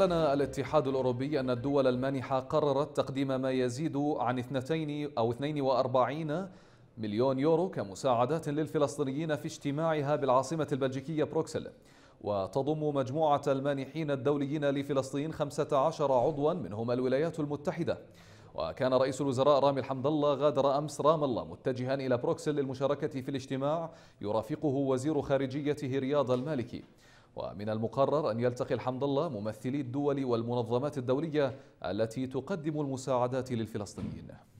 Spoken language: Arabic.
أعلن الاتحاد الأوروبي أن الدول المانحة قررت تقديم ما يزيد عن 2 أو 42 مليون يورو كمساعدات للفلسطينيين في اجتماعها بالعاصمة البلجيكية بروكسل وتضم مجموعة المانحين الدوليين لفلسطين 15 عضوا منهم الولايات المتحدة وكان رئيس الوزراء رامي الحمد الله غادر أمس رام الله متجها إلى بروكسل للمشاركة في الاجتماع يرافقه وزير خارجيته رياض المالكي ومن المقرر أن يلتقي الحمد الله ممثلي الدول والمنظمات الدولية التي تقدم المساعدات للفلسطينيين